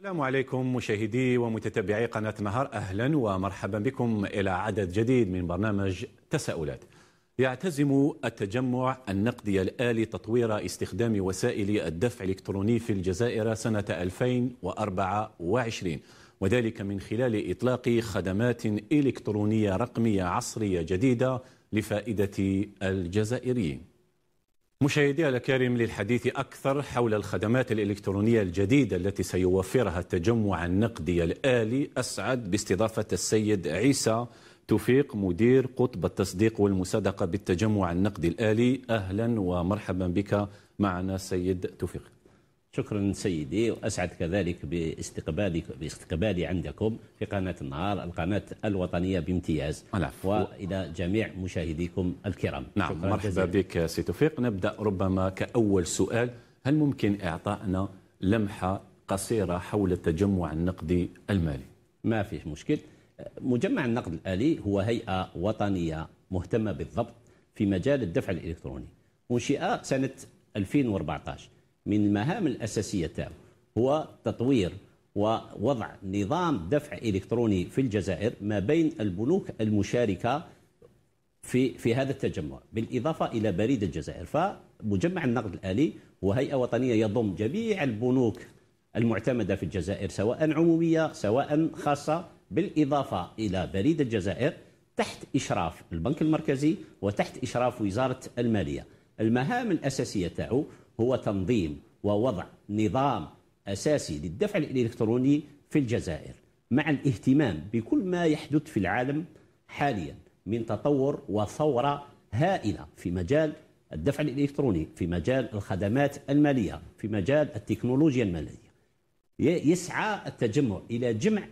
السلام عليكم مشاهدي ومتتبعي قناة نهار أهلا ومرحبا بكم إلى عدد جديد من برنامج تساؤلات يعتزم التجمع النقدي الآلي تطوير استخدام وسائل الدفع الإلكتروني في الجزائر سنة 2024 وذلك من خلال إطلاق خدمات إلكترونية رقمية عصرية جديدة لفائدة الجزائريين مشاهدي الكرام للحديث أكثر حول الخدمات الإلكترونية الجديدة التي سيوفرها التجمع النقدي الآلي أسعد باستضافة السيد عيسى توفيق مدير قطب التصديق والمصادقة بالتجمع النقدي الآلي أهلا ومرحبا بك معنا سيد توفيق شكرا سيدي واسعد كذلك باستقبالك باستقبالي عندكم في قناه النهار القناه الوطنيه بامتياز ألف. والى جميع مشاهديكم الكرام نعم مرحبا جزيلا. بك سي توفيق نبدا ربما كاول سؤال هل ممكن اعطائنا لمحه قصيره حول التجمع النقدي المالي ما فيه مشكل مجمع النقد الالي هو هيئه وطنيه مهتمه بالضبط في مجال الدفع الالكتروني انشئ سنه 2014 من المهام الأساسية تاعو هو تطوير ووضع نظام دفع إلكتروني في الجزائر ما بين البنوك المشاركة في في هذا التجمع بالإضافة إلى بريد الجزائر فمجمع النقد الآلي هو هيئة وطنية يضم جميع البنوك المعتمدة في الجزائر سواء عمومية سواء خاصة بالإضافة إلى بريد الجزائر تحت إشراف البنك المركزي وتحت إشراف وزارة المالية المهام الأساسية تاعو هو تنظيم ووضع نظام أساسي للدفع الإلكتروني في الجزائر مع الاهتمام بكل ما يحدث في العالم حاليا من تطور وثورة هائلة في مجال الدفع الإلكتروني في مجال الخدمات المالية في مجال التكنولوجيا المالية يسعى التجمع إلى جمع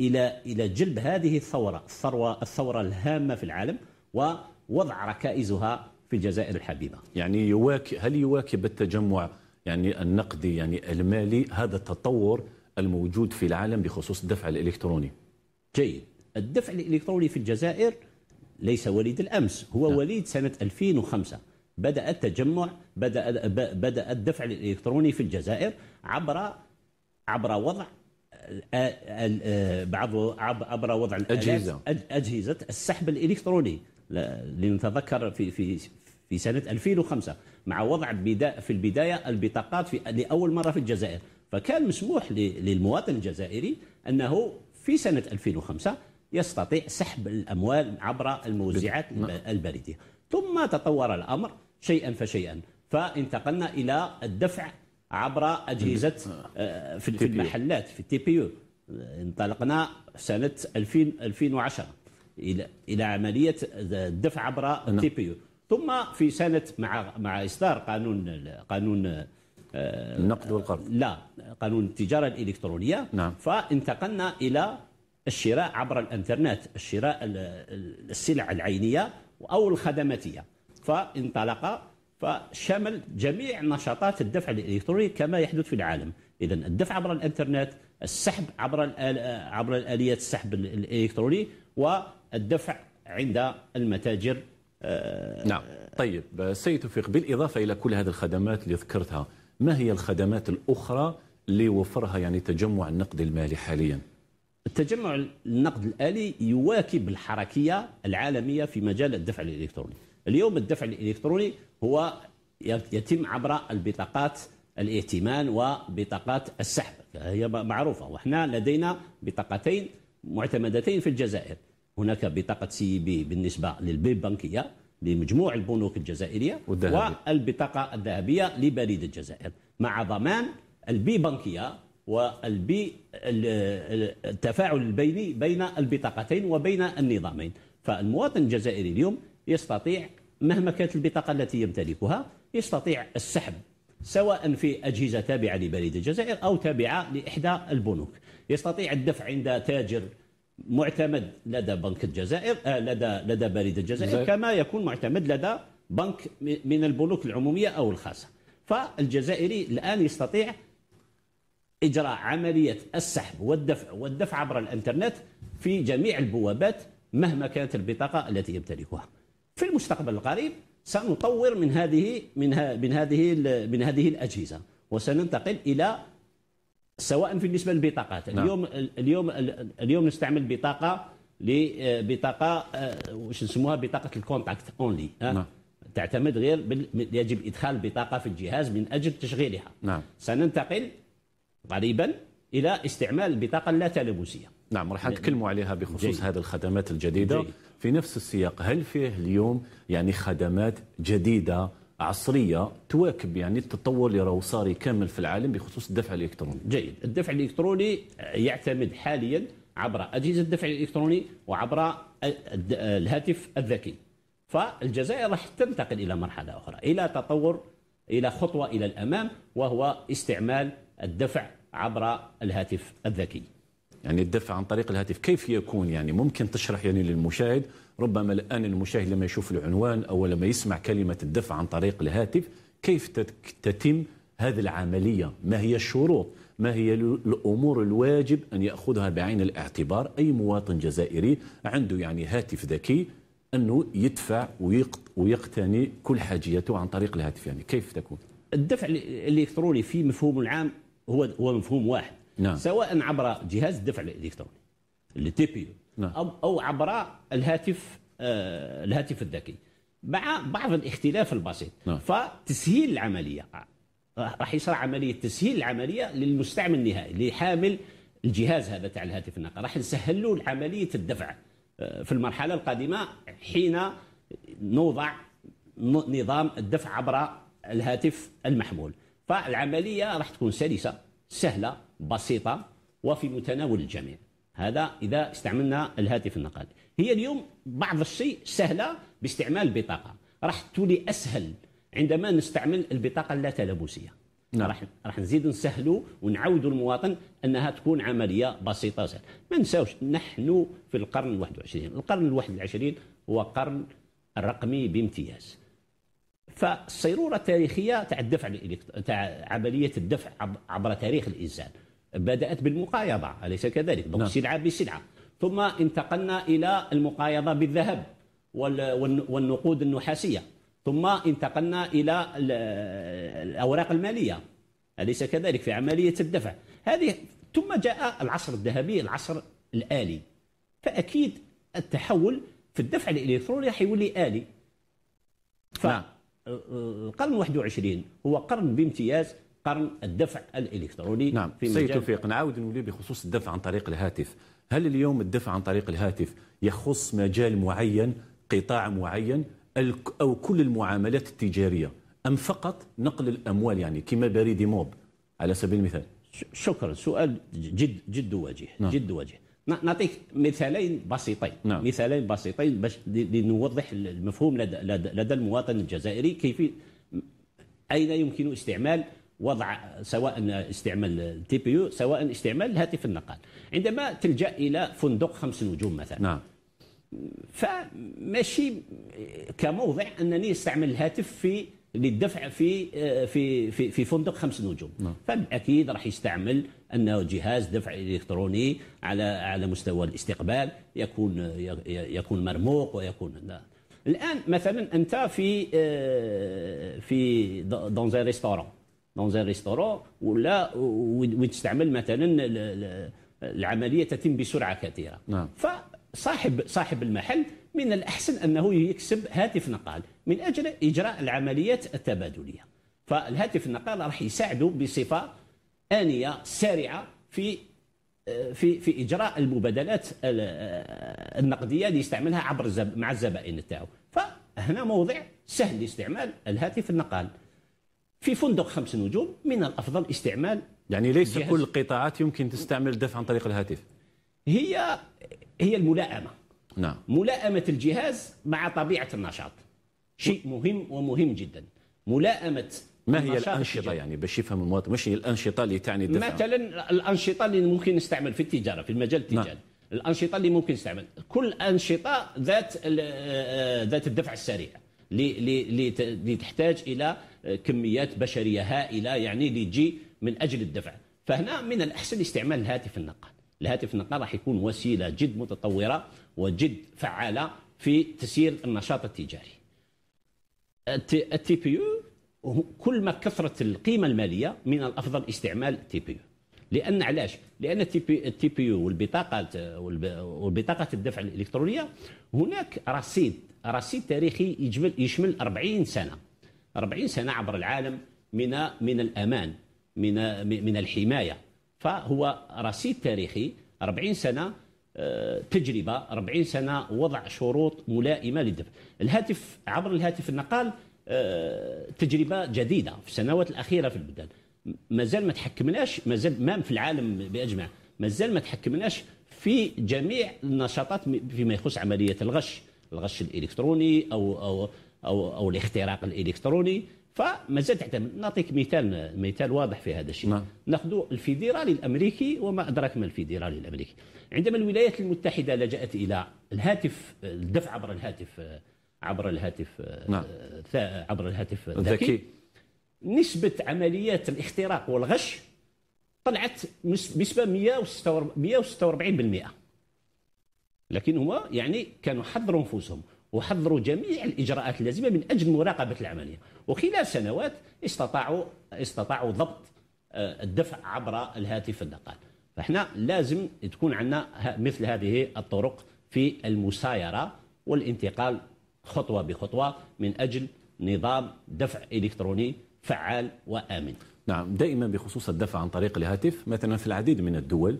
إلى إلى جلب هذه الثورة الثروة الثورة الهامة في العالم ووضع ركائزها في الجزائر الحبيبة يعني يواكب هل يواكب التجمع يعني النقدي يعني المالي هذا التطور الموجود في العالم بخصوص الدفع الإلكتروني جيد الدفع الإلكتروني في الجزائر ليس وليد الأمس هو نعم. وليد سنة 2005 بدأ التجمع بدأ بدأ الدفع الإلكتروني في الجزائر عبر عبر وضع بعض عبر وضع الأجهزة اجهزه السحب الالكتروني لنتذكر في في في سنة 2005 مع وضع في البداية البطاقات في لأول مرة في الجزائر فكان مسموح للمواطن الجزائري أنه في سنة 2005 يستطيع سحب الأموال عبر الموزعات البريدية ثم تطور الأمر شيئا فشيئا فانتقلنا إلى الدفع عبر أجهزة آه، في المحلات في التي بي يو انطلقنا سنة 2010 إلى عملية الدفع عبر التي نعم. بي يو ثم في سنة مع مع إصدار قانون قانون آه، النقد والقرض لا قانون التجارة الإلكترونية نعم. فانتقلنا إلى الشراء عبر الانترنت الشراء السلع العينية أو الخدماتية فانطلق فشمل جميع نشاطات الدفع الإلكتروني كما يحدث في العالم إذا الدفع عبر الانترنت السحب عبر عبر الآليات السحب الإلكتروني والدفع عند المتاجر نعم طيب سيد توفيق بالإضافة إلى كل هذه الخدمات اللي ذكرتها ما هي الخدمات الأخرى اللي وفرها يعني تجمع النقد المالي حاليا التجمع النقد الآلي يواكب الحركية العالمية في مجال الدفع الإلكتروني اليوم الدفع الإلكتروني هو يتم عبر البطاقات الائتمان وبطاقات السحب هي معروفة وإحنا لدينا بطاقتين معتمدتين في الجزائر هناك بطاقه سي بي بالنسبه للبي بنكيه لمجموع البنوك الجزائريه والدهبي. والبطاقه الذهبيه لبريد الجزائر مع ضمان البي بنكيه والبي التفاعل البيني بين البطاقتين وبين النظامين فالمواطن الجزائري اليوم يستطيع مهما كانت البطاقه التي يمتلكها يستطيع السحب سواء في اجهزه تابعه لبريد الجزائر او تابعه لاحدى البنوك يستطيع الدفع عند تاجر معتمد لدى بنك الجزائر آه لدى لدى بريد الجزائر كما يكون معتمد لدى بنك من البنوك العموميه او الخاصه فالجزائري الان يستطيع اجراء عمليه السحب والدفع والدفع عبر الانترنت في جميع البوابات مهما كانت البطاقه التي يمتلكها في المستقبل القريب سنطور من هذه من, من هذه من هذه الاجهزه وسننتقل الى سواء بالنسبه للبطاقات نعم. اليوم اليوم اليوم نستعمل بطاقه لبطاقه آه، آه، واش نسموها بطاقه الكونتاكت اونلي نعم. تعتمد غير بال... يجب ادخال البطاقه في الجهاز من اجل تشغيلها نعم. سننتقل قريبا الى استعمال البطاقه اللا تلبسيه نعم راح نتكلموا عليها بخصوص جيد. هذه الخدمات الجديده جيد. في نفس السياق هل فيه اليوم يعني خدمات جديده عصريه تواكب يعني التطور اللي راهو صاري كامل في العالم بخصوص الدفع الالكتروني. جيد، الدفع الالكتروني يعتمد حاليا عبر اجهزه الدفع الالكتروني وعبر الهاتف الذكي. فالجزائر راح تنتقل الى مرحله اخرى، الى تطور الى خطوه الى الامام وهو استعمال الدفع عبر الهاتف الذكي. يعني الدفع عن طريق الهاتف كيف يكون يعني ممكن تشرح يعني للمشاهد ربما الآن المشاهد لما يشوف العنوان أو لما يسمع كلمة الدفع عن طريق الهاتف كيف تتم هذه العملية ما هي الشروط ما هي الأمور الواجب أن يأخذها بعين الاعتبار أي مواطن جزائري عنده يعني هاتف ذكي أنه يدفع ويقتني كل حاجيته عن طريق الهاتف يعني كيف تكون الدفع الإلكتروني في مفهوم العام هو هو مفهوم واحد نعم. سواء عبر جهاز الدفع الالكتروني اللي تي بي نعم. او او عبر الهاتف آه الهاتف الذكي مع بعض الاختلاف البسيط نعم. فتسهيل العمليه راح يصير عمليه تسهيل العمليه للمستعمل النهائي اللي حامل الجهاز هذا تاع الهاتف النقال راح نسهل له عمليه الدفع آه، في المرحله القادمه حين نوضع نظام الدفع عبر الهاتف المحمول فالعمليه راح تكون سلسه سهله بسيطة وفي متناول الجميع هذا إذا استعملنا الهاتف النقالي هي اليوم بعض الشيء سهلة باستعمال البطاقة راح تولي أسهل عندما نستعمل البطاقة اللاتلبوسية نعم. راح راح نزيد نسهلوا ونعودوا المواطن انها تكون عمليه بسيطه سهله ما نساوش نحن في القرن ال21 القرن ال21 هو قرن رقمي بامتياز فالصيروره التاريخيه تاع الدفع تاع عمليه الدفع عبر تاريخ الانسان بدأت بالمقايضة أليس كذلك؟ نعم. سلعة بسلعة ثم انتقلنا إلى المقايضة بالذهب والنقود النحاسية ثم انتقلنا إلى الأوراق المالية أليس كذلك في عملية الدفع هذه ثم جاء العصر الذهبي العصر الآلي فأكيد التحول في الدفع الإلكتروني راح يولي آلي ف نعم. القرن آه، آه، 21 هو قرن بامتياز قرن الدفع الالكتروني نعم في سيد توفيق نعاود نولي بخصوص الدفع عن طريق الهاتف هل اليوم الدفع عن طريق الهاتف يخص مجال معين قطاع معين او كل المعاملات التجاريه ام فقط نقل الاموال يعني كما بريدي موب على سبيل المثال شكرا سؤال جد جد واجه نعم. جد واجه نعطيك مثالين بسيطين نعم. مثالين بسيطين باش لنوضح المفهوم لدى, لدى, لدى المواطن الجزائري كيف اين يمكن استعمال وضع سواء استعمال التي بي يو سواء استعمال الهاتف النقال عندما تلجا الى فندق خمس نجوم مثلا نعم فماشي كموضع انني استعمل الهاتف في للدفع في آه، في في, في فندق خمس نجوم نعم. فاكيد راح يستعمل انه جهاز دفع الكتروني على على مستوى الاستقبال يكون يكون مرموق ويكون لا. الان مثلا انت في آه، في دون ريستورون دون زي ريستورون ولا وتستعمل مثلا العمليه تتم بسرعه كثيره نعم. فصاحب صاحب المحل من الاحسن انه يكسب هاتف نقال من اجل اجراء العمليات التبادليه فالهاتف النقال راح يساعده بصفه انيه سريعه في في في اجراء المبادلات النقديه اللي يستعملها عبر مع الزبائن تاعو فهنا موضع سهل لاستعمال الهاتف النقال في فندق خمس نجوم من الافضل استعمال يعني ليس كل القطاعات يمكن تستعمل الدفع عن طريق الهاتف هي هي الملائمه نعم ملائمه الجهاز مع طبيعه النشاط شيء مهم ومهم جدا ملائمه ما هي الانشطه يعني باش يفهم المواطن مش هي الانشطه اللي تعني الدفع مثلا الانشطه اللي ممكن نستعمل في التجاره في المجال نعم. التجاري نعم. الانشطه اللي ممكن نستعمل كل انشطه ذات آه، آه، ذات الدفع السريع لتحتاج الى كميات بشريه هائله يعني لتجي من اجل الدفع فهنا من الاحسن استعمال الهاتف النقال الهاتف النقال راح يكون وسيله جد متطوره وجد فعاله في تسيير النشاط التجاري التي بي يو كل ما كثرت القيمه الماليه من الافضل استعمال التي بي يو لان علاش لان التي بي يو والبطاقه والبطاقه الدفع الالكترونيه هناك رصيد رصيد تاريخي يجمل يشمل 40 سنه 40 سنه عبر العالم من من الامان من من الحمايه فهو رصيد تاريخي 40 سنه آه، تجربه 40 سنه وضع شروط ملائمه للدفع الهاتف عبر الهاتف النقال آه، تجربه جديده في السنوات الاخيره في البلدان مازال ما تحكمناش مازال مام في العالم باجمع مازال ما تحكمناش في جميع النشاطات فيما يخص عمليه الغش الغش الالكتروني او او او, أو الاختراق الالكتروني فمازال تعتمد نعطيك مثال مثال واضح في هذا الشيء نعم. ناخذ الفيدرالي الامريكي وما ادراك ما الفيدرالي الامريكي عندما الولايات المتحده لجات الى الهاتف الدفع عبر الهاتف عبر الهاتف نعم. عبر الهاتف الذكي نسبه عمليات الاختراق والغش طلعت بنسبه 146% لكن هما يعني كانوا حضروا انفسهم وحضروا جميع الاجراءات اللازمه من اجل مراقبه العمليه وخلال سنوات استطاعوا استطاعوا ضبط آه، الدفع عبر الهاتف النقال فاحنا لازم تكون عندنا مثل هذه الطرق في المسايره والانتقال خطوه بخطوه من اجل نظام دفع الكتروني فعال وامن. نعم دائما بخصوص الدفع عن طريق الهاتف مثلا في العديد من الدول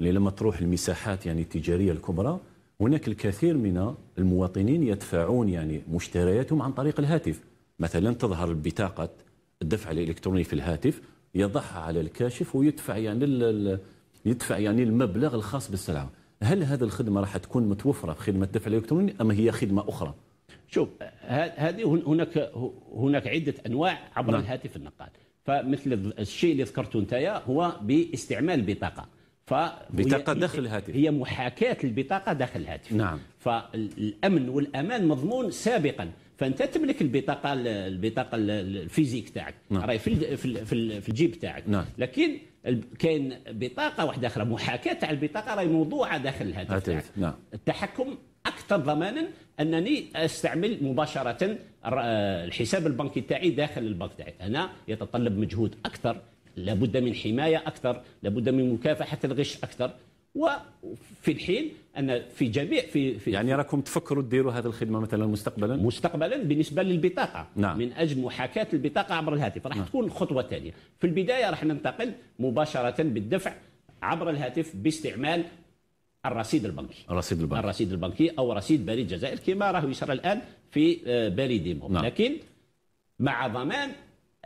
اللي لما تروح المساحات يعني التجارية الكبرى هناك الكثير من المواطنين يدفعون يعني مشترياتهم عن طريق الهاتف مثلا تظهر بطاقة الدفع الإلكتروني في الهاتف يضعها على الكاشف ويدفع يعني يدفع يعني المبلغ الخاص بالسلعة هل هذه الخدمة راح تكون متوفرة في خدمة الدفع الإلكتروني أم هي خدمة أخرى؟ شوف هذه هناك هناك عدة أنواع عبر نعم. الهاتف النقال فمثل الشيء اللي ذكرته أنت هو باستعمال بطاقة ف بطاقة داخل الهاتف هي محاكاة البطاقة داخل الهاتف نعم فالأمن والأمان مضمون سابقا فانت تملك البطاقه البطاقه الفيزيك تاعك نعم. راهي في في الجيب تاعك نعم. لكن كاين بطاقه واحده اخرى محاكاه تاع البطاقه راهي موضوعه داخل الهاتف تاعك نعم. التحكم اكثر ضمانا انني استعمل مباشره الحساب البنكي تاعي داخل البنك تاعي هنا يتطلب مجهود اكثر لابد من حماية أكثر لابد من مكافحة الغش أكثر وفي الحين ان في جميع في, في يعني راكم تفكروا تديروا هذه الخدمه مثلا مستقبلا؟ مستقبلا بالنسبه للبطاقه نعم. من اجل محاكاه البطاقه عبر الهاتف راح نعم. تكون خطوه ثانيه في البدايه راح ننتقل مباشره بالدفع عبر الهاتف باستعمال الرصيد البنكي الرصيد البنكي الرصيد البنكي او رصيد بريد جزائر كما راه يصير الان في آه، بريد ديمو نعم. لكن مع ضمان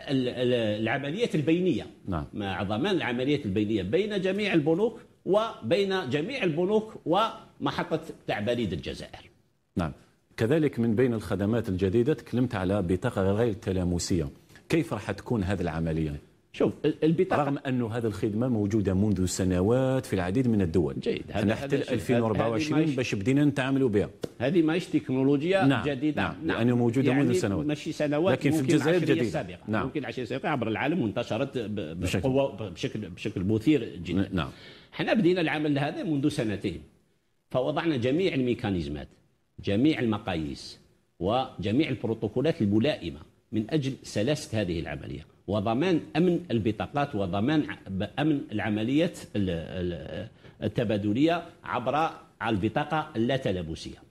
العملية البينية نعم. مع ضمان العملية البينية بين جميع البنوك وبين جميع البنوك ومحطة تاع بريد الجزائر نعم كذلك من بين الخدمات الجديدة تكلمت على بطاقة غير التلامسية كيف راح تكون هذه العملية؟ شوف البطاقه رغم انه هذه الخدمه موجوده منذ سنوات في العديد من الدول جيد هذا حتى 2024 باش بدينا نتعاملوا بها هذه ماهيش تكنولوجيا نعم. جديده نعم, نعم. موجوده يعني منذ سنوات ماشي سنوات لكن في الجزائر جديده سابقة. نعم. ممكن 10 سنوات عبر العالم وانتشرت بقوه بشكل بشكل مثير جدا نعم احنا بدينا العمل هذا منذ سنتين فوضعنا جميع الميكانيزمات جميع المقاييس وجميع البروتوكولات الملائمه من اجل سلاسه هذه العمليه وضمان امن البطاقات وضمان امن العمليات التبادليه عبر البطاقه اللاتلابسيه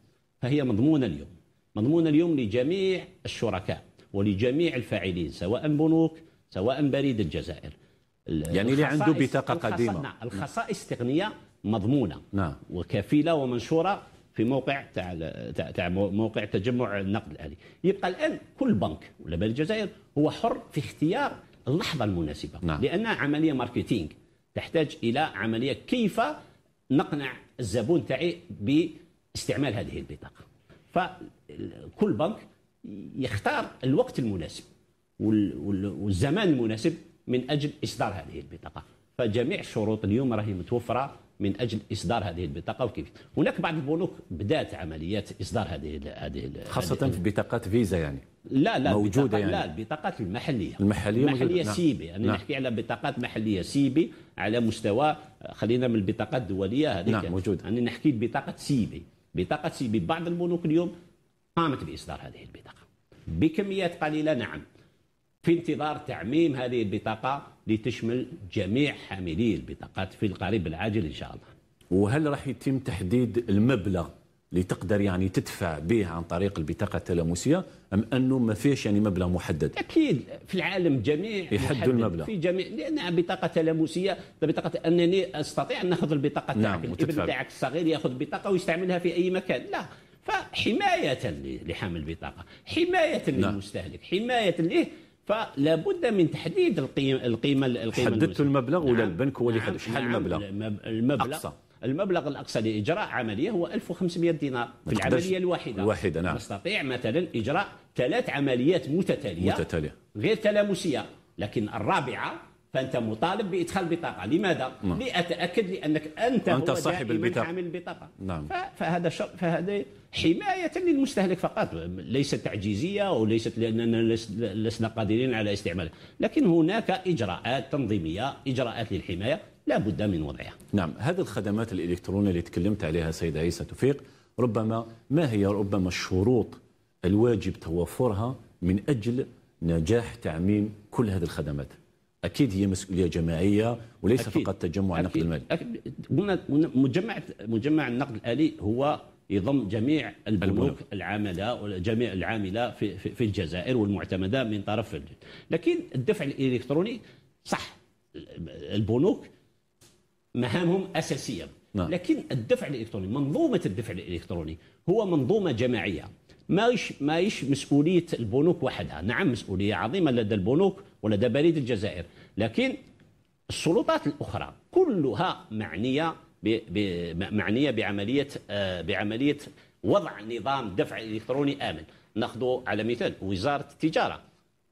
فهي مضمونه اليوم مضمونه اليوم لجميع الشركاء ولجميع الفاعلين سواء بنوك سواء بريد الجزائر يعني اللي عنده بطاقه قديمه نعم، نعم. الخصائص التقنيه مضمونه نعم وكفيله ومنشوره في موقع تاع تاع موقع تجمع النقد الالي يبقى الان كل بنك ولا بنك الجزائر هو حر في اختيار اللحظه المناسبه نعم. لانها عمليه ماركتينغ تحتاج الى عمليه كيف نقنع الزبون تاعي باستعمال هذه البطاقه فكل بنك يختار الوقت المناسب والزمان المناسب من اجل اصدار هذه البطاقه فجميع الشروط اليوم راهي متوفره من اجل اصدار هذه البطاقه وكيف هناك بعض البنوك بدات عمليات اصدار هذه هذه خاصه هذه في بطاقات فيزا يعني لا لا موجوده يعني لا البطاقات المحليه المحليه المحليه نعم. سيبي بي يعني انا نعم. نحكي على بطاقات محليه سيبي على مستوى خلينا من البطاقات الدوليه هذيك نعم موجوده انا يعني نحكي بطاقه سيبي بطاقه سيبي بعض البنوك اليوم قامت باصدار هذه البطاقه بكميات قليله نعم في انتظار تعميم هذه البطاقة لتشمل جميع حاملي البطاقات في القريب العاجل إن شاء الله وهل راح يتم تحديد المبلغ اللي تقدر يعني تدفع به عن طريق البطاقه التلامسيه ام انه ما فيش يعني مبلغ محدد؟ اكيد في العالم جميع يحدوا المبلغ في جميع لان بطاقه تلامسيه بطاقه انني استطيع ان اخذ البطاقه نعم الابن تاعك الصغير ياخذ بطاقه ويستعملها في اي مكان لا فحمايه لحامل البطاقه حمايه نعم. للمستهلك حمايه له فلا بد من تحديد القيم القيمه القيمه حددت المبلغ ولا نعم البنك هو اللي حدد شحال نعم. المبلغ المبلغ أقصى. المبلغ الاقصى لاجراء عمليه هو 1500 دينار في العمليه الواحده الواحده نعم نستطيع مثلا اجراء ثلاث عمليات متتاليه متتاليه غير تلامسيه لكن الرابعه فانت مطالب بادخال بطاقه لماذا نعم. لاتاكد لانك انت انت هو صاحب البطاقه حامل البطاقه نعم فهذا فهذا حمايه للمستهلك فقط ليست تعجيزيه او ليست لاننا لسنا قادرين على استعمالها لكن هناك اجراءات تنظيميه اجراءات للحمايه لا بد من وضعها نعم هذه الخدمات الالكترونيه اللي تكلمت عليها سيدة عيسى توفيق ربما ما هي ربما الشروط الواجب توفرها من اجل نجاح تعميم كل هذه الخدمات اكيد هي مسؤوليه جماعيه وليس أكيد. فقط تجمع أكيد. نقد المال أكيد. مجمع مجمع النقد الالي هو يضم جميع البنوك العامله جميع العامله في, في, في الجزائر والمعتمده من طرف لكن الدفع الالكتروني صح البنوك مهامهم اساسيه نعم. لكن الدفع الالكتروني منظومه الدفع الالكتروني هو منظومه جماعيه ماهيش ماهيش مسؤوليه البنوك وحدها نعم مسؤوليه عظيمه لدى البنوك ولدى بريد الجزائر لكن السلطات الاخرى كلها معنيه معنيه بعمليه آه، بعمليه وضع نظام دفع الكتروني امن ناخذ على مثال وزاره التجاره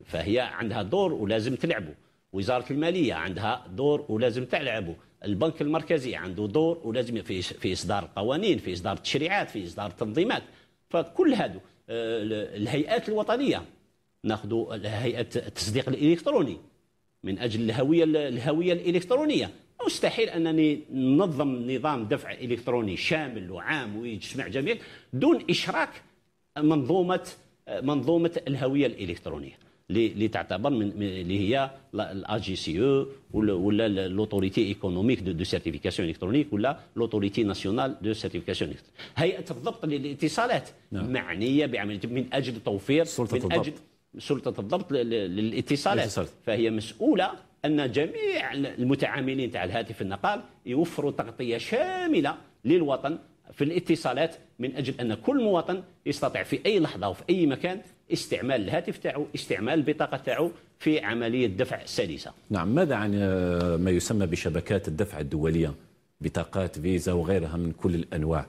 فهي عندها دور ولازم تلعبه وزاره الماليه عندها دور ولازم تلعبه البنك المركزي عنده دور ولازم في في اصدار قوانين في اصدار تشريعات في اصدار تنظيمات فكل هادو آه، الهيئات الوطنيه ناخذ هيئه التصديق الالكتروني من اجل الهويه الهويه الالكترونيه مستحيل انني ننظم نظام دفع الكتروني شامل وعام ويجمع جميع دون اشراك منظومه منظومه الهويه الالكترونيه اللي تعتبر من اللي هي الا جي سي او ولا لوتوريتي ايكونوميك دو سيرتيفيكاسيون الكترونيك ولا لوتوريتي ناسيونال دو سيرتيفيكاسيون هيئه الضبط للاتصالات نعم. معنيه بعمليه من اجل توفير سلطه من الضبط. اجل سلطه الضبط للاتصالات فهي مسؤوله ان جميع المتعاملين تاع الهاتف النقال يوفروا تغطيه شامله للوطن في الاتصالات من اجل ان كل مواطن يستطيع في اي لحظه وفي اي مكان استعمال الهاتف تاعو استعمال البطاقه تاعو في عمليه دفع سلسه. نعم ماذا عن آه، ما يسمى بشبكات الدفع الدوليه بطاقات فيزا وغيرها من كل الانواع؟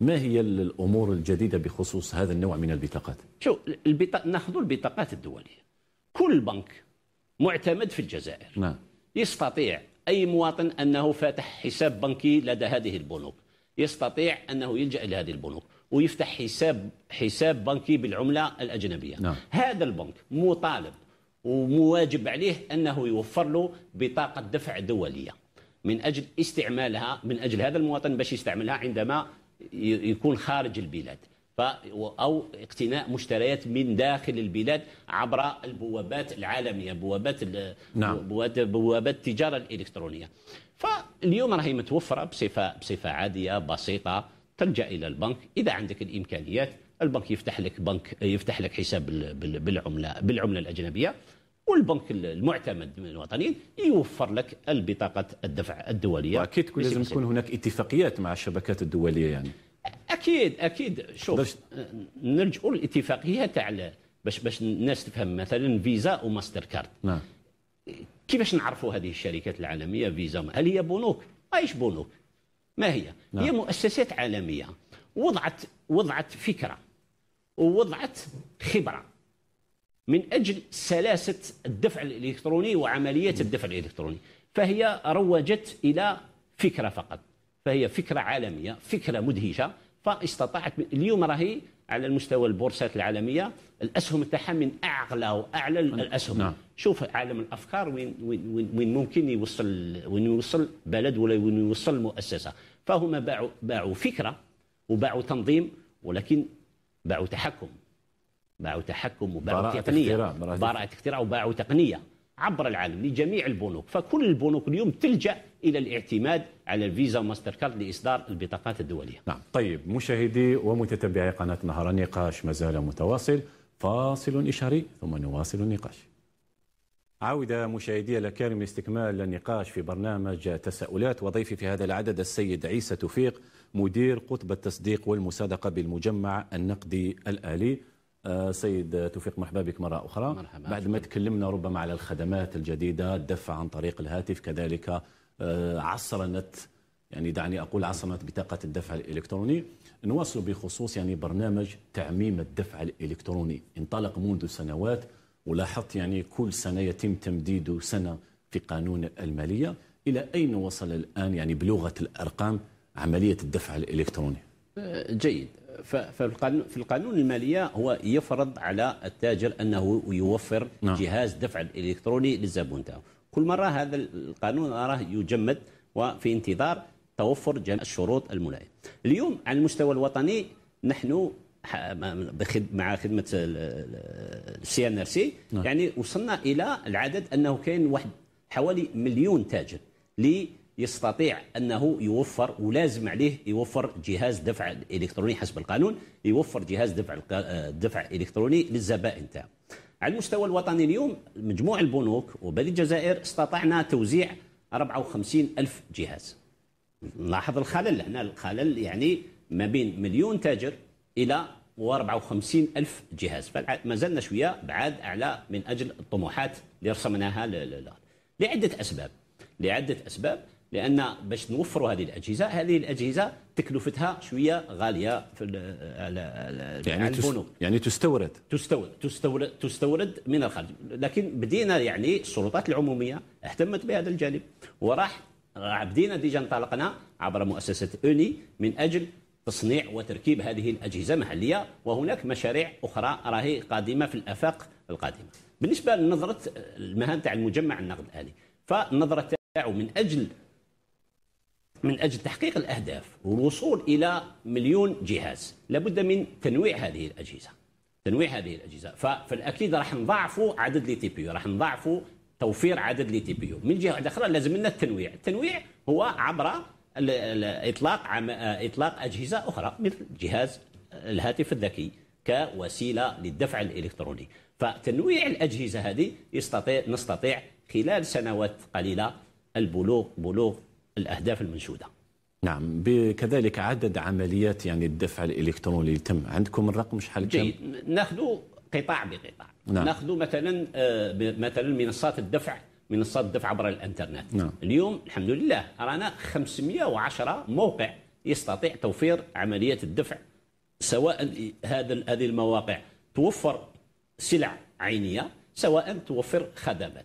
ما هي الامور الجديده بخصوص هذا النوع من البطاقات؟ شو البطا... ناخذ البطاقات الدوليه. كل بنك معتمد في الجزائر نعم. يستطيع أي مواطن أنه فاتح حساب بنكي لدى هذه البنوك يستطيع أنه يلجأ إلى هذه البنوك ويفتح حساب حساب بنكي بالعملة الأجنبية نعم. هذا البنك مطالب ومواجب عليه أنه يوفر له بطاقة دفع دولية من أجل استعمالها من أجل هذا المواطن باش يستعملها عندما يكون خارج البلاد أو اقتناء مشتريات من داخل البلاد عبر البوابات العالمية بوابات نعم. بوابات التجارة الإلكترونية فاليوم راهي متوفرة بصفة, بصفة عادية بسيطة تلجأ إلى البنك إذا عندك الإمكانيات البنك يفتح لك بنك يفتح لك حساب بالعملة بالعملة الأجنبية والبنك المعتمد من الوطنيين يوفر لك البطاقة الدفع الدولية وأكيد لازم تكون هناك اتفاقيات مع الشبكات الدولية يعني اكيد اكيد شوف باش... نرجعوا للاتفاقيه تاع باش باش الناس تفهم مثلا فيزا وماستر كارد نعم كيفاش نعرفوا هذه الشركات العالميه فيزا هل هي بنوك؟ ماهيش بنوك ما هي؟ نعم. هي مؤسسات عالميه وضعت وضعت فكره ووضعت خبره من اجل سلاسه الدفع الالكتروني وعمليه الدفع الالكتروني فهي روجت الى فكره فقط فهي فكره عالميه فكره مدهشه فاستطاعت اليوم راهي على المستوى البورصات العالميه الاسهم تاعها من اعلى واعلى نعم. الاسهم نعم. شوف عالم الافكار وين وين وين ممكن يوصل وين يوصل بلد ولا وين يوصل مؤسسه فهما باعوا باعوا فكره وباعوا تنظيم ولكن باعوا تحكم باعوا تحكم وباعوا براءة تقنيه اختراع. براءة اختراع وباعوا تقنيه عبر العالم لجميع البنوك فكل البنوك اليوم تلجا الى الاعتماد على الفيزا وماستر كارد لاصدار البطاقات الدوليه. نعم، طيب مشاهدي ومتتبعي قناه نهار النقاش ما زال متواصل، فاصل اشهري ثم نواصل النقاش. عودة مشاهدي الأكارم لاستكمال النقاش في برنامج تساؤلات وضيفي في هذا العدد السيد عيسى توفيق مدير قطب التصديق والمصادقة بالمجمع النقدي الآلي آه، سيد توفيق مرحبا بك مرة أخرى مرحبا بعد ما تكلمنا ربما على الخدمات الجديدة الدفع عن طريق الهاتف كذلك آه، عصرنت يعني دعني اقول عصرنت بطاقه الدفع الالكتروني نواصل بخصوص يعني برنامج تعميم الدفع الالكتروني انطلق منذ سنوات ولاحظت يعني كل سنه يتم تمديده سنه في قانون الماليه الى اين وصل الان يعني بلغه الارقام عمليه الدفع الالكتروني آه، جيد في القانون المالية هو يفرض على التاجر أنه يوفر نعم. جهاز دفع الإلكتروني للزبون تاعه كل مرة هذا القانون أراه يجمد وفي انتظار توفر جميع الشروط الملائمة اليوم على المستوى الوطني نحن مع خدمه السي ان ار سي نعم. يعني وصلنا الى العدد انه كاين واحد حوالي مليون تاجر لي يستطيع انه يوفر ولازم عليه يوفر جهاز دفع الكتروني حسب القانون يوفر جهاز دفع الدفع الالكتروني للزبائن تاعو على المستوى الوطني اليوم مجموع البنوك وبلد الجزائر استطعنا توزيع 54 ألف جهاز نلاحظ الخلل هنا الخلل يعني ما بين مليون تاجر إلى و54 ألف جهاز فما زلنا شوية بعاد أعلى من أجل الطموحات اللي رسمناها لعدة أسباب لعدة أسباب لان باش نوفروا هذه الاجهزه هذه الاجهزه تكلفتها شويه غاليه في يعني على يعني البنوك يعني تستورد تستورد تستورد تستورد من الخارج لكن بدينا يعني السلطات العموميه اهتمت بهذا الجانب وراح بدينا ديجا انطلقنا عبر مؤسسه اوني من اجل تصنيع وتركيب هذه الاجهزه محليه وهناك مشاريع اخرى راهي قادمه في الافاق القادمه بالنسبه لنظره المهام تاع المجمع النقد الالي فالنظره تاعو من اجل من أجل تحقيق الأهداف والوصول إلى مليون جهاز لابد من تنويع هذه الأجهزة تنويع هذه الأجهزة فالأكيد راح نضاعفوا عدد لي تي بي راح نضاعفوا توفير عدد لي تي بي من جهة أخرى لازم لنا التنويع التنويع هو عبر إطلاق آه، إطلاق أجهزة أخرى مثل جهاز الهاتف الذكي كوسيله للدفع الالكتروني فتنويع الاجهزه هذه يستطيع نستطيع خلال سنوات قليله البلوغ بلوغ الأهداف المنشودة نعم كذلك عدد عمليات يعني الدفع الالكتروني اللي يتم عندكم الرقم شحال جيد ناخذ قطاع بقطاع نعم. ناخذ مثلا آه، مثلا منصات الدفع منصات الدفع عبر الانترنت نعم. اليوم الحمد لله رانا 510 موقع يستطيع توفير عمليات الدفع سواء هذا هذه المواقع توفر سلع عينيه سواء توفر خدمات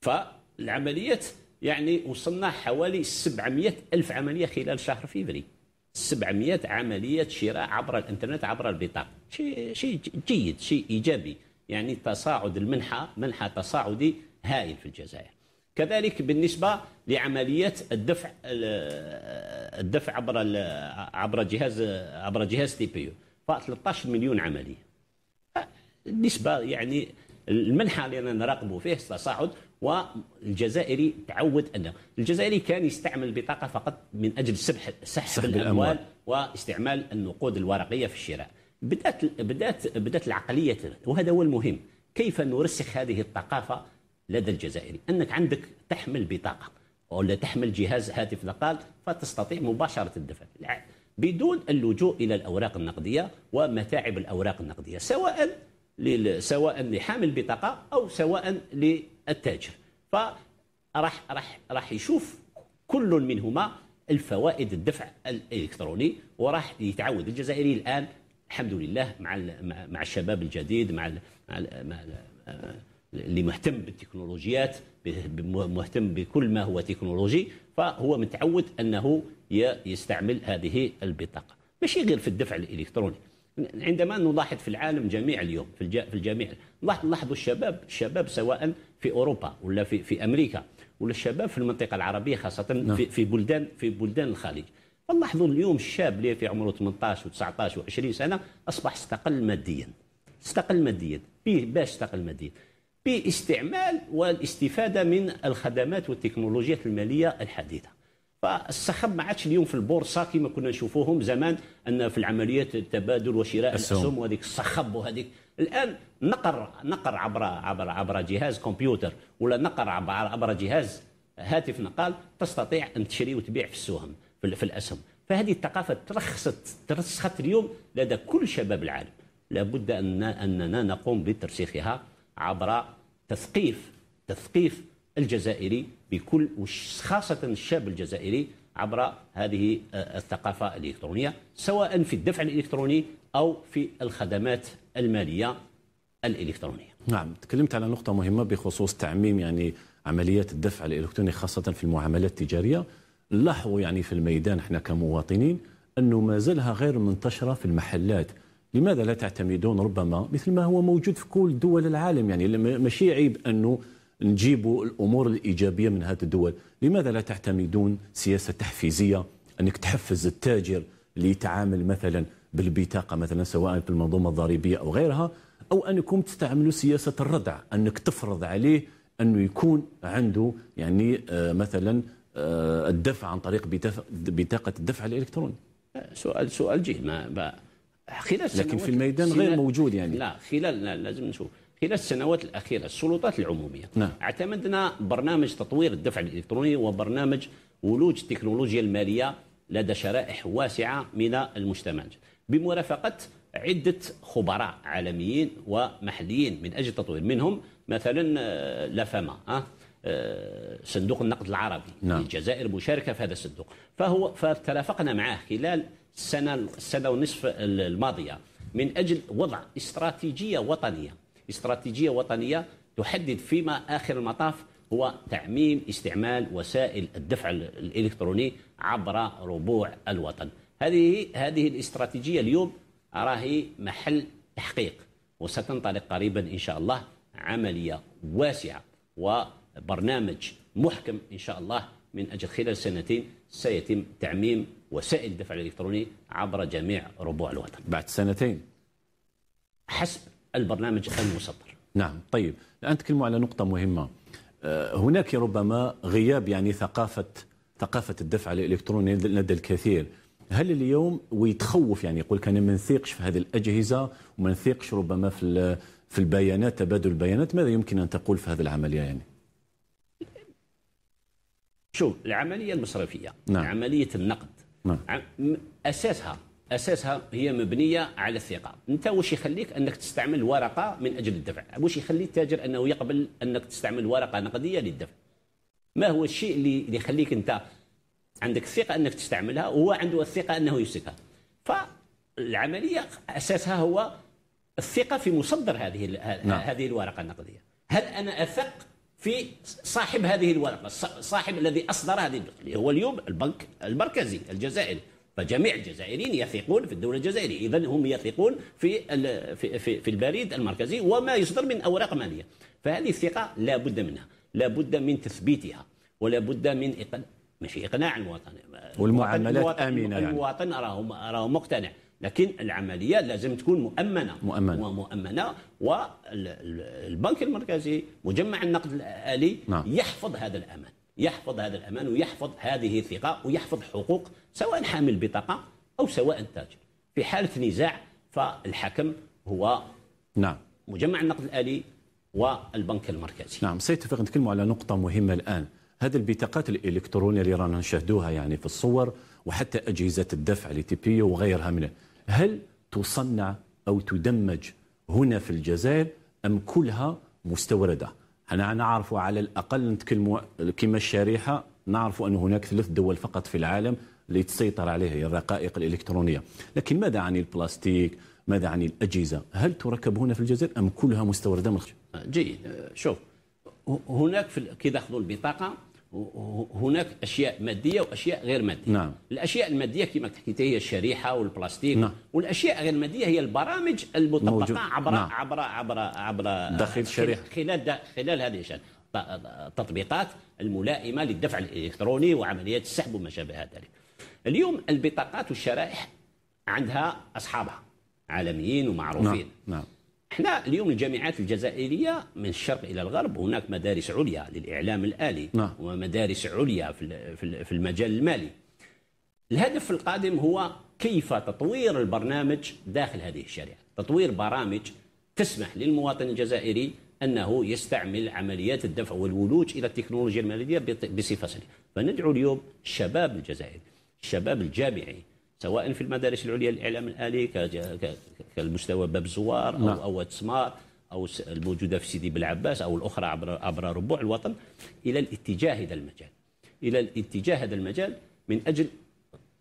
فالعمليات يعني وصلنا حوالي 700 ألف عملية خلال شهر فيفري 700 عملية شراء عبر الإنترنت عبر البطاقة شيء شيء جيد شيء إيجابي يعني تصاعد المنحة منحة تصاعدي هائل في الجزائر كذلك بالنسبة لعملية الدفع الدفع عبر عبر جهاز عبر جهاز تي بي يو ف 13 مليون عملية نسبة يعني المنحة اللي نراقبوا فيه التصاعد والجزائري تعود انه الجزائري كان يستعمل البطاقه فقط من اجل سبح سحب, سحب الاموال واستعمال النقود الورقيه في الشراء بدات بدات بدات العقليه وهذا هو المهم كيف نرسخ هذه الثقافه لدى الجزائري انك عندك تحمل بطاقه ولا تحمل جهاز هاتف نقال فتستطيع مباشره الدفع بدون اللجوء الى الاوراق النقديه ومتاعب الاوراق النقديه سواء سواء لحامل بطاقه او سواء التاجر فراح راح راح يشوف كل منهما الفوائد الدفع الالكتروني وراح يتعود الجزائري الان الحمد لله مع مع الشباب الجديد مع مع, مع اللي مهتم بالتكنولوجيات مهتم بكل ما هو تكنولوجي فهو متعود انه يستعمل هذه البطاقه ماشي غير في الدفع الالكتروني عندما نلاحظ في العالم جميع اليوم في في الجميع نلاحظ الشباب الشباب سواء في اوروبا ولا في في امريكا ولا الشباب في المنطقه العربيه خاصه نعم. في, في بلدان في بلدان الخليج فنلاحظوا اليوم الشاب اللي في عمره 18 و19 و20 سنه اصبح استقل ماديا استقل ماديا باش استقل ماديا باستعمال والاستفاده من الخدمات والتكنولوجيات الماليه الحديثه فالصخب ما عادش اليوم في البورصه كما كنا نشوفوهم زمان ان في العمليات التبادل وشراء الاسهم وهذيك الصخب وهذيك الان نقر نقر عبر عبر عبر جهاز كمبيوتر ولا نقر عبر عبر جهاز هاتف نقال تستطيع ان تشري وتبيع في السهم في, في الاسهم فهذه الثقافه ترخصت ترسخت اليوم لدى كل شباب العالم لابد ان اننا نقوم بترسيخها عبر تثقيف تثقيف الجزائري بكل وخاصة الشاب الجزائري عبر هذه آه، الثقافة الإلكترونية سواء في الدفع الإلكتروني أو في الخدمات المالية الإلكترونية نعم تكلمت على نقطة مهمة بخصوص تعميم يعني عمليات الدفع الإلكتروني خاصة في المعاملات التجارية لاحظوا يعني في الميدان احنا كمواطنين أنه ما زالها غير منتشرة في المحلات لماذا لا تعتمدون ربما مثل ما هو موجود في كل دول العالم يعني ماشي عيب أنه نجيبوا الامور الايجابيه من هذه الدول، لماذا لا تعتمدون سياسه تحفيزيه انك تحفز التاجر ليتعامل مثلا بالبطاقه مثلا سواء في المنظومه الضريبيه او غيرها او انكم تستعملوا سياسه الردع انك تفرض عليه انه يكون عنده يعني آه، مثلا آه، الدفع عن طريق بطاقه الدفع الالكتروني. سؤال سؤال جه ما خلال لكن في الميدان غير موجود يعني لا خلال لا لازم نشوف خلال السنوات الأخيرة السلطات العمومية نعم. اعتمدنا برنامج تطوير الدفع الإلكتروني وبرنامج ولوج التكنولوجيا المالية لدى شرائح واسعة من المجتمع بمرافقة عدة خبراء عالميين ومحليين من أجل التطوير منهم مثلا آه، لفما آه،, أه؟ صندوق النقد العربي نعم. الجزائر مشاركة في هذا الصندوق فهو فترافقنا معه خلال السنة السنة ونصف الماضية من أجل وضع استراتيجية وطنية استراتيجيه وطنيه تحدد فيما اخر المطاف هو تعميم استعمال وسائل الدفع الالكتروني عبر ربوع الوطن. هذه هذه الاستراتيجيه اليوم راهي محل تحقيق وستنطلق قريبا ان شاء الله عمليه واسعه وبرنامج محكم ان شاء الله من اجل خلال سنتين سيتم تعميم وسائل الدفع الالكتروني عبر جميع ربوع الوطن. بعد سنتين حسب البرنامج المسطر نعم طيب الآن تكلموا على نقطة مهمة آه، هناك ربما غياب يعني ثقافة ثقافة الدفع الإلكتروني لدى الكثير هل اليوم ويتخوف يعني يقول لك أنا ما نثيقش في هذه الأجهزة وما نثيقش ربما في في البيانات تبادل البيانات ماذا يمكن أن تقول في هذه العملية يعني؟ شوف العملية المصرفية نعم. عملية النقد نعم. أساسها اساسها هي مبنيه على الثقه انت واش يخليك انك تستعمل ورقه من اجل الدفع واش يخلي التاجر انه يقبل انك تستعمل ورقه نقديه للدفع ما هو الشيء اللي يخليك انت عندك الثقه انك تستعملها وهو عنده الثقه انه يمسكها فالعمليه اساسها هو الثقه في مصدر هذه نعم. هذه الورقه النقديه هل انا اثق في صاحب هذه الورقه صاحب الذي اصدر هذه هو اليوم البنك المركزي الجزائري فجميع الجزائريين يثقون في الدولة الجزائرية إذا هم يثقون في في في البريد المركزي وما يصدر من أوراق مالية فهذه الثقة لا بد منها لا بد من تثبيتها ولا بد من إقناع ماشي إقناع المواطن والمعاملات المواطن آمنة يعني المواطن راه راه مقتنع لكن العملية لازم تكون مؤمنة مؤمنة ومؤمنة والبنك المركزي مجمع النقد الآلي نعم. يحفظ هذا الأمان يحفظ هذا الأمان ويحفظ هذه الثقة ويحفظ حقوق سواء حامل بطاقة أو سواء تاجر في حالة نزاع فالحكم هو نعم مجمع النقد الآلي والبنك المركزي نعم سيتفق نتكلموا على نقطة مهمة الآن هذه البطاقات الإلكترونية اللي رانا نشاهدوها يعني في الصور وحتى أجهزة الدفع اللي تي بي وغيرها منها هل تصنع أو تدمج هنا في الجزائر أم كلها مستوردة حنا نعرفوا على الاقل نتكلموا كما الشريحه نعرفوا ان هناك ثلاث دول فقط في العالم اللي تسيطر هي الرقائق الالكترونيه لكن ماذا عن البلاستيك ماذا عن الاجهزه هل تركب هنا في الجزائر ام كلها مستورده من جيد شوف هناك في كي داخلوا البطاقه هناك اشياء ماديه واشياء غير ماديه نعم. الاشياء الماديه كما حكيت هي الشريحه والبلاستيك نعم. والاشياء غير الماديه هي البرامج المطبقه موجود. عبر, نعم. عبر عبر عبر داخل الشريحه خلال خلال هذه الشريحه التطبيقات الملائمه للدفع الالكتروني وعمليات السحب وما شابه ذلك اليوم البطاقات والشرائح عندها اصحابها عالميين ومعروفين نعم. نعم. احنا اليوم الجامعات الجزائريه من الشرق الى الغرب هناك مدارس عليا للاعلام الالي نعم. ومدارس عليا في المجال المالي الهدف القادم هو كيف تطوير البرنامج داخل هذه الشريعه تطوير برامج تسمح للمواطن الجزائري انه يستعمل عمليات الدفع والولوج الى التكنولوجيا الماليه بصفه سليمه فندعو اليوم الشباب الجزائري الشباب الجامعي سواء في المدارس العليا للإعلام الآلي كالمستوى باب زوار أو, نعم. أو تسمار أو الموجودة في سيدي بالعباس أو الأخرى عبر, عبر ربوع الوطن إلى الاتجاه هذا المجال إلى الاتجاه هذا المجال من أجل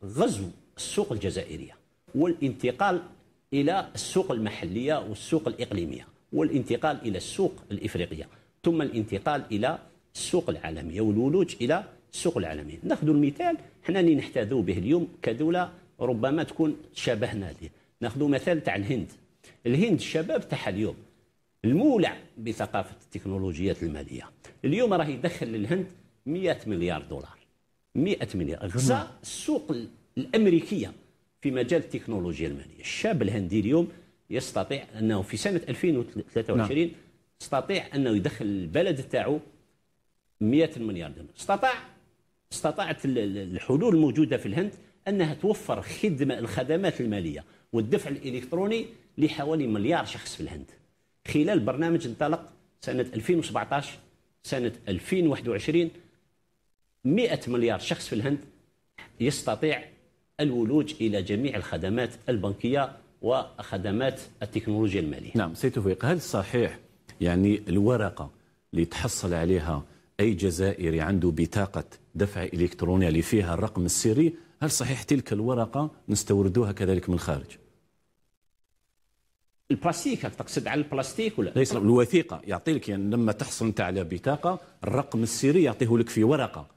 غزو السوق الجزائرية والانتقال إلى السوق المحلية والسوق الإقليمية والانتقال إلى السوق الإفريقية ثم الانتقال إلى السوق العالمية والولوج إلى السوق العالمية ناخذ المثال حنا اللي نحتاذوا به اليوم كدولة ربما تكون شبهنا به ناخذ مثال تاع الهند الهند الشباب تاعها اليوم المولع بثقافه التكنولوجيات الماليه اليوم راه يدخل للهند 100 مليار دولار 100 مليار غزا السوق الامريكيه في مجال التكنولوجيا الماليه الشاب الهندي اليوم يستطيع انه في سنه 2023 نعم. استطيع انه يدخل البلد تاعو 100 مليار دولار استطاع استطاعت الحلول الموجوده في الهند انها توفر خدمه الخدمات الماليه والدفع الالكتروني لحوالي مليار شخص في الهند خلال برنامج انطلق سنه 2017 سنه 2021 100 مليار شخص في الهند يستطيع الولوج الى جميع الخدمات البنكيه وخدمات التكنولوجيا الماليه. نعم سي توفيق هل صحيح يعني الورقه اللي تحصل عليها اي جزائري عنده بطاقه دفع الكترونيه اللي فيها الرقم السري هل صحيح تلك الورقة نستوردوها كذلك من الخارج البلاستيك تقصد على البلاستيك ولا ليس الوثيقة لك يعني لما تحصل أنت على بطاقة الرقم السري يعطيه لك في ورقة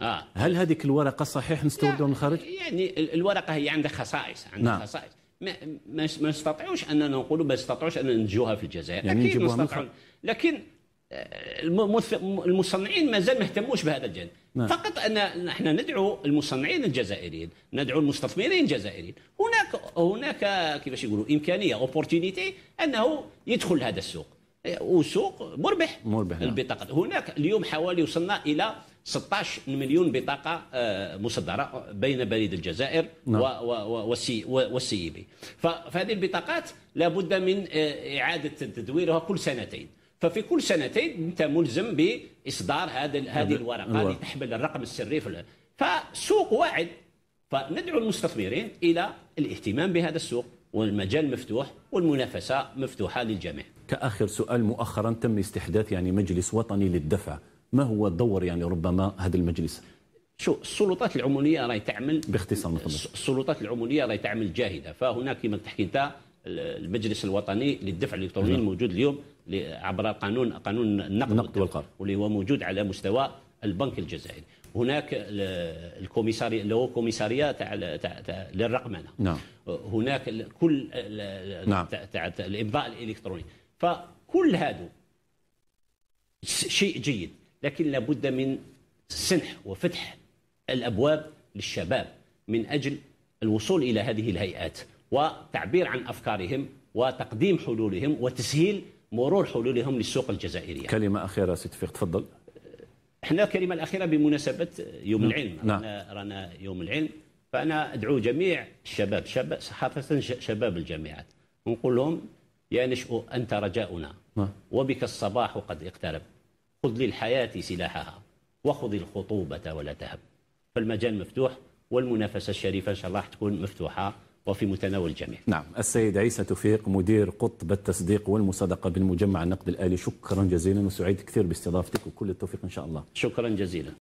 آه. هل هذيك الورقة صحيح نستوردها من الخارج؟ يعني الورقة هي عندها خصائص عندها نعم. خصائص ما ما نستطيعوش اننا نقولوا ما نستطيعوش ان ننتجوها في الجزائر يعني اكيد نستطيعون لكن المصنعين ما زال مهتموش بهذا الجانب نعم. فقط ان نحن ندعو المصنعين الجزائريين ندعو المستثمرين الجزائريين هناك هناك كيفاش يقولوا امكانيه اوبورتونيتي انه يدخل هذا السوق أه، وسوق مربح مربح نعم. البطاقة نعم. هناك اليوم حوالي وصلنا الى 16 مليون بطاقة أه، مصدرة بين بريد الجزائر نعم. والسي بي فهذه البطاقات لابد من أه، إعادة تدويرها كل سنتين ففي كل سنتين انت ملزم باصدار هذا هذه الورقه اللي تحمل الرقم السري في فسوق واعد فندعو المستثمرين الى الاهتمام بهذا السوق والمجال مفتوح والمنافسه مفتوحه للجميع. كاخر سؤال مؤخرا تم استحداث يعني مجلس وطني للدفع، ما هو دور يعني ربما هذا المجلس؟ شو السلطات العموميه راهي تعمل باختصار السلطات العموميه راهي تعمل جاهده فهناك كما تحكي انت المجلس الوطني للدفع الالكتروني نعم. الموجود اليوم عبر قانون قانون النقد, النقد والقرض واللي هو موجود على مستوى البنك الجزائري هناك الكوميساري اللي هو كوميساريه تاع تاع للرقمنه نعم هناك كل نعم تاع الامضاء الالكتروني فكل هذا شيء جيد لكن لابد من سنح وفتح الابواب للشباب من اجل الوصول الى هذه الهيئات وتعبير عن أفكارهم وتقديم حلولهم وتسهيل مرور حلولهم للسوق الجزائرية كلمة أخيرة سي توفيق تفضل احنا الكلمة الأخيرة بمناسبة يوم نعم. العلم نعم. رانا, يوم العلم فأنا أدعو جميع الشباب شباب خاصة شباب الجامعات ونقول لهم يا نشؤ أنت رجاؤنا نعم. وبك الصباح قد اقترب خذ للحياة سلاحها وخذ الخطوبة ولا تهب فالمجال مفتوح والمنافسة الشريفة إن شاء الله تكون مفتوحة وفي متناول الجميع نعم السيد عيسى توفيق مدير قطب التصديق والمصادقة بالمجمع النقد الآلي شكرا جزيلا وسعيد كثير باستضافتك وكل التوفيق إن شاء الله شكرا جزيلا